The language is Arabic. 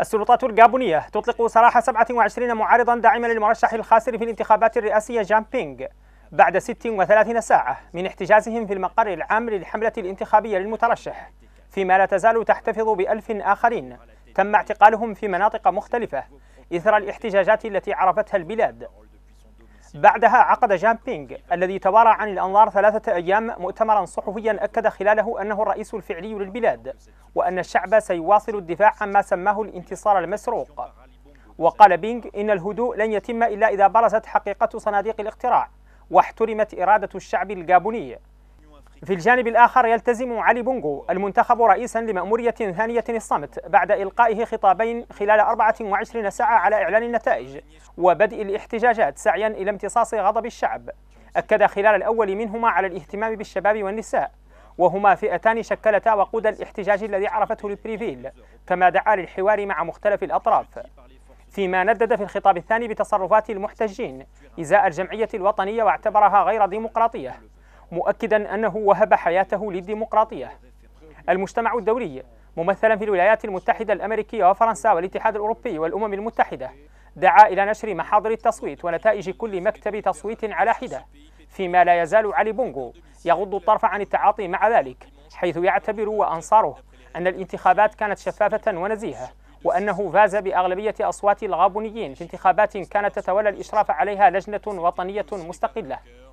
السلطات الجابونية تطلق سراح 27 معارضا داعما للمرشح الخاسر في الانتخابات الرئاسية جان بينغ بعد 36 ساعة من احتجازهم في المقر العام للحملة الانتخابية للمترشح فيما لا تزال تحتفظ بألف آخرين تم اعتقالهم في مناطق مختلفة إثر الاحتجاجات التي عرفتها البلاد بعدها عقد جان بينغ الذي تبارى عن الأنظار ثلاثة أيام مؤتمرا صحفيا أكد خلاله أنه الرئيس الفعلي للبلاد وأن الشعب سيواصل الدفاع عما سماه الانتصار المسروق وقال بينغ إن الهدوء لن يتم إلا إذا برزت حقيقة صناديق الاقتراع واحترمت إرادة الشعب الجابوني في الجانب الآخر يلتزم علي بونغو المنتخب رئيسا لمأمورية ثانية الصمت بعد إلقائه خطابين خلال 24 ساعة على إعلان النتائج وبدء الاحتجاجات سعيا إلى امتصاص غضب الشعب أكد خلال الأول منهما على الاهتمام بالشباب والنساء وهما فئتان شكلتا وقود الاحتجاج الذي عرفته البريفيل كما دعا للحوار مع مختلف الأطراف فيما ندد في الخطاب الثاني بتصرفات المحتجين إزاء الجمعية الوطنية واعتبرها غير ديمقراطية مؤكدا أنه وهب حياته للديمقراطية المجتمع الدولي ممثلا في الولايات المتحدة الأمريكية وفرنسا والاتحاد الأوروبي والأمم المتحدة دعا إلى نشر محاضر التصويت ونتائج كل مكتب تصويت على حدة فيما لا يزال علي بونغو يغض الطرف عن التعاطي مع ذلك حيث يعتبر وأنصاره أن الانتخابات كانت شفافة ونزيهة وأنه فاز بأغلبية أصوات الغابونيين في انتخابات كانت تتولى الإشراف عليها لجنة وطنية مستقلة